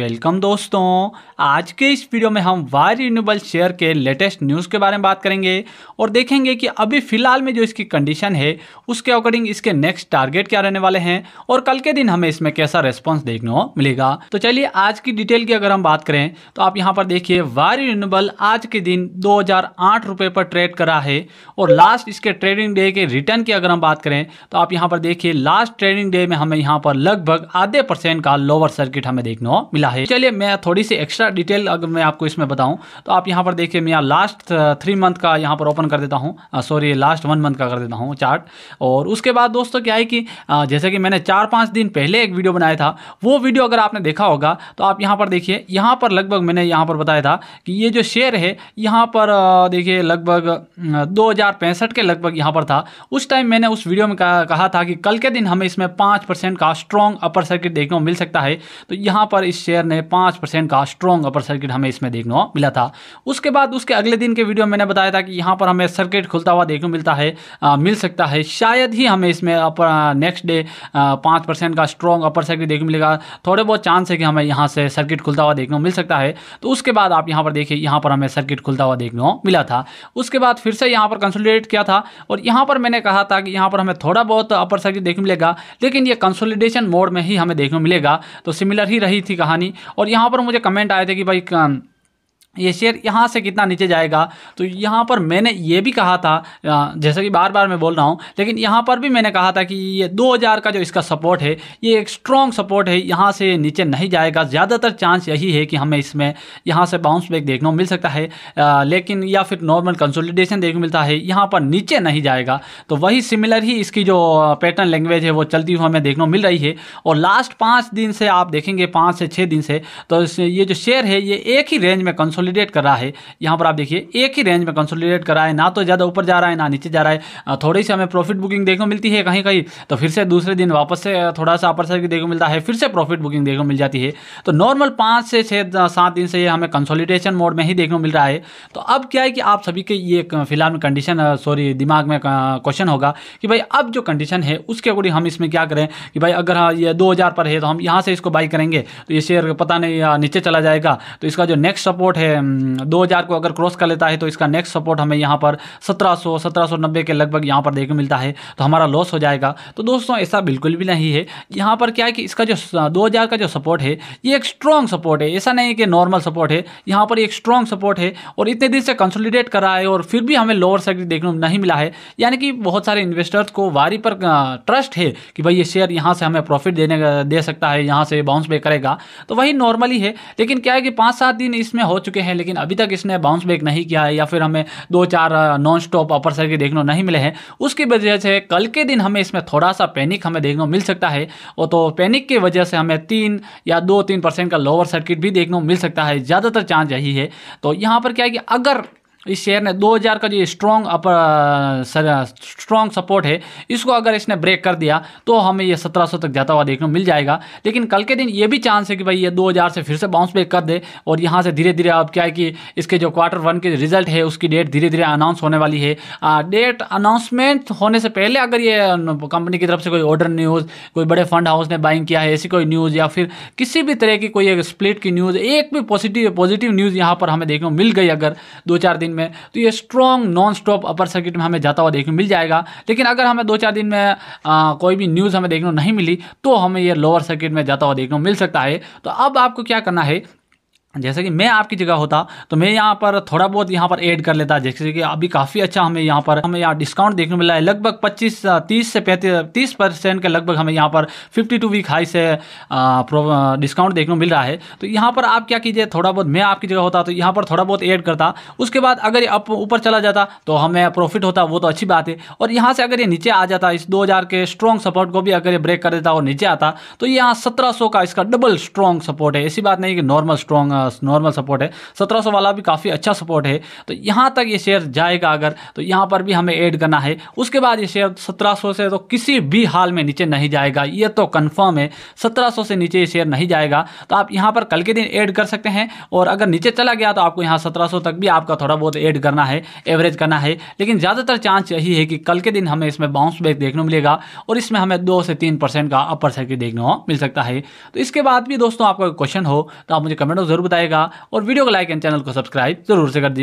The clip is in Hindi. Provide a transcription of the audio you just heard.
वेलकम दोस्तों आज के इस वीडियो में हम वायर रिन्यूबल शेयर के लेटेस्ट न्यूज़ के बारे में बात करेंगे और देखेंगे कि अभी फ़िलहाल में जो इसकी कंडीशन है उसके अकॉर्डिंग इसके नेक्स्ट टारगेट क्या रहने वाले हैं और कल के दिन हमें इसमें कैसा रेस्पॉन्स देखने को मिलेगा तो चलिए आज की डिटेल की अगर हम बात करें तो आप यहाँ पर देखिए वायर रिन्यूबल आज के दिन दो पर ट्रेड करा है और लास्ट इसके ट्रेडिंग डे के रिटर्न की अगर हम बात करें तो आप यहाँ पर देखिए लास्ट ट्रेडिंग डे में हमें यहाँ पर लगभग आधे परसेंट का लोअर सर्किट हमें देखने को मिला है चलिए मैं थोड़ी सी एक्स्ट्रा डिटेल अगर मैं आपको इसमें बताऊं तो आप यहाँ पर देखिए मैं यहाँ लास्ट थ्री मंथ का यहाँ पर ओपन कर देता हूँ सॉरी लास्ट वन मंथ का कर देता हूँ चार्ट और उसके बाद दोस्तों क्या है कि uh, जैसे कि मैंने चार पाँच दिन पहले एक वीडियो बनाया था वो वीडियो अगर आपने देखा होगा तो आप यहाँ पर देखिए यहाँ पर लगभग मैंने यहाँ पर बताया था कि ये जो शेयर है यहाँ पर uh, देखिए लगभग uh, दो के लगभग यहाँ पर था उस टाइम मैंने उस वीडियो में कहा था कि कल के दिन हमें इसमें पाँच का स्ट्रॉन्ग अपर सर्किट देखने को मिल सकता है तो यहाँ पर इस शेयर ने पाँच परसेंट का स्ट्रॉन्ग अपर सर्किट हमें इसमें देखने को मिला था उसके बाद उसके अगले दिन के वीडियो में मैंने बताया था कि यहाँ पर हमें सर्किट खुलता हुआ देखने मिलता है आ, मिल सकता है शायद ही हमें इसमें अपर नेक्स्ट डे पाँच परसेंट का स्ट्रॉन्ग अपर सर्किट देखने मिलेगा थोड़े बहुत चांस है कि हमें यहाँ से सर्किट खुलता हुआ देखने को मिल सकता है तो उसके बाद आप यहाँ पर देखिए यहाँ पर हमें सर्किट खुलता हुआ देखने को मिला था उसके बाद फिर से यहाँ पर कंसोलिडेट किया था और यहाँ पर मैंने कहा था कि यहाँ पर हमें थोड़ा बहुत अपर सर्किट देखने मिलेगा लेकिन ये कंसोलिडेशन मोड में ही हमें देखने को मिलेगा तो सिमिलर ही रही थी कहानी कहानी और यहाँ पर मुझे कमेंट आए थे कि भाई ये शेयर यहाँ से कितना नीचे जाएगा तो यहाँ पर मैंने ये भी कहा था जैसा कि बार बार मैं बोल रहा हूँ लेकिन यहाँ पर भी मैंने कहा था कि ये 2000 का जो इसका सपोर्ट है ये एक स्ट्रॉन्ग सपोर्ट है यहाँ से नीचे नहीं जाएगा ज़्यादातर चांस यही है कि हमें इसमें यहाँ से बाउंस बैक देखने को मिल सकता है लेकिन या फिर नॉर्मल कंसोलिडेशन देखने को मिलता है यहाँ पर नीचे नहीं जाएगा तो वही सिमिलर ही इसकी जो पैटर्न लैंग्वेज है वो चलती हुई हमें देखने को मिल रही है और लास्ट पाँच दिन से आप देखेंगे पाँच से छः दिन से तो ये जो शेयर है ये एक ही रेंज में कंसोल कंसोलिडेट कर रहा है यहाँ पर आप देखिए एक ही रेंज में कंसोलिडेट कर रहा है ना तो ज़्यादा ऊपर जा रहा है ना नीचे जा रहा है थोड़ी सी हमें प्रॉफिट बुकिंग देखने को मिलती है कहीं कहीं तो फिर से दूसरे दिन वापस से थोड़ा सा अपर साइड देखने को मिलता है फिर से प्रॉफिट बुकिंग देखने को मिल जाती है तो नॉर्मल पाँच से छः सात दिन से ये हमें कंसोलिडेशन मोड में ही देखने को मिल रहा है तो अब क्या है कि आप सभी के ये फिलहाल में कंडीशन सॉरी दिमाग में क्वेश्चन होगा कि भाई अब जो कंडीशन है उसके अकॉर्डिंग हम इसमें क्या करें कि भाई अगर हाँ, ये दो पर है तो हम यहाँ से इसको बाई करेंगे तो ये शेयर पता नहीं नीचे चला जाएगा तो इसका जो नेक्स्ट सपोर्ट है 2000 को अगर क्रॉस कर लेता है तो इसका नेक्स्ट सपोर्ट हमें यहाँ पर 1700 1790 के लगभग यहाँ पर देखने मिलता है तो हमारा लॉस हो जाएगा तो दोस्तों ऐसा बिल्कुल भी नहीं है यहाँ पर क्या है कि इसका जो 2000 का जो सपोर्ट है ये एक स्ट्रॉन्ग सपोर्ट है ऐसा नहीं कि नॉर्मल सपोर्ट है यहाँ पर एक स्ट्रॉन्ग सपोर्ट है और इतने दिन से कंसोलिडेट करा है और फिर भी हमें लोअर सेक्टर देखने को नहीं मिला है यानी कि बहुत सारे इन्वेस्टर्स को वारी पर ट्रस्ट है कि भाई ये शेयर यहाँ से हमें प्रॉफिट देने दे सकता है यहाँ से बाउंस पे करेगा तो वही नॉर्मली है लेकिन क्या है कि पाँच सात दिन इसमें हो चुके चुके हैं लेकिन अभी तक इसने बाउंस बैक नहीं किया है या फिर हमें दो चार नॉन स्टॉप अपर सर्किट देखने नहीं मिले हैं उसकी वजह से कल के दिन हमें इसमें थोड़ा सा पैनिक हमें देखने को मिल सकता है और तो पैनिक की वजह से हमें तीन या दो तीन परसेंट का लोअर सर्किट भी देखने को मिल सकता है ज़्यादातर चांस यही है तो यहाँ पर क्या है कि अगर इस शेयर ने 2000 का जो स्ट्रॉन्ग अपर स्ट्रॉन्ग सपोर्ट है इसको अगर इसने ब्रेक कर दिया तो हमें ये 1700 तक जाता हुआ देखने को मिल जाएगा लेकिन कल के दिन ये भी चांस है कि भाई ये 2000 से फिर से बाउंस बैक कर दे और यहाँ से धीरे धीरे अब क्या है कि इसके जो क्वार्टर वन के रिजल्ट है उसकी डेट धीरे धीरे अनाउंस होने वाली है डेट अनाउंसमेंट होने से पहले अगर ये कंपनी की तरफ से कोई ऑर्डर न्यूज़ कोई बड़े फंड हाउस ने बाइंग किया है ऐसी कोई न्यूज़ या फिर किसी भी तरह की कोई स्प्लिट की न्यूज़ एक भी पॉजिटिव पॉजिटिव न्यूज़ यहाँ पर हमें देखने को मिल गई अगर दो चार दिन दिन में तो ये strong non stop upper circuit में हमें जाता हुआ देखने मिल जाएगा लेकिन अगर हमें दो चार दिन में आ, कोई भी न्यूज़ हमें देखने को नहीं मिली तो हमें ये लोअर सर्किट में जाता हुआ देखने को मिल सकता है तो अब आपको क्या करना है जैसे कि मैं आपकी जगह होता तो मैं यहाँ पर थोड़ा बहुत यहाँ पर ऐड कर लेता जैसे कि अभी काफ़ी अच्छा हमें यहाँ पर हमें यहाँ डिस्काउंट देखने मिला है लगभग 25 30 से पैंतीस तीस परसेंट के लगभग हमें यहाँ पर 52 वीक हाई से डिस्काउंट देखने को मिल रहा है तो यहाँ पर आप क्या कीजिए थोड़ा बहुत मैं आपकी जगह होता तो यहाँ पर थोड़ा बहुत ऐड करता उसके बाद अगर अप ऊपर चला जाता तो हमें प्रॉफिट होता वो तो अच्छी बात है और यहाँ से अगर ये नीचे आ जाता इस दो के स्ट्रॉन्ग सपोर्ट को भी अगर ये ब्रेक कर देता और नीचे आता तो यहाँ सत्रह का इसका डबल स्ट्रॉन्ग सपोर्ट है ऐसी बात नहीं कि नॉर्मल स्ट्रॉन्ग नॉर्मल सपोर्ट है सत्रह वाला भी काफ़ी अच्छा सपोर्ट है तो यहाँ तक ये शेयर जाएगा अगर तो यहाँ पर भी हमें ऐड करना है उसके बाद ये शेयर सत्रह से तो किसी भी हाल में नीचे नहीं जाएगा ये तो कन्फर्म है सत्रह से नीचे ये शेयर नहीं जाएगा तो आप यहाँ पर कल के दिन ऐड कर सकते हैं और अगर नीचे चला गया तो आपको यहाँ सत्रह तक भी आपका थोड़ा बहुत ऐड करना है एवरेज करना है लेकिन ज़्यादातर चांस यही है कि कल के दिन हमें इसमें बाउंस बैक देखने को मिलेगा और इसमें हमें दो से तीन परसेंट का अपर सर्किट देखने को मिल सकता है तो इसके बाद भी दोस्तों आपका क्वेश्चन हो तो आप मुझे कमेंट में जरूर बताएगा और वीडियो को लाइक एंड चैनल को सब्सक्राइब जरूर से कर दीजिए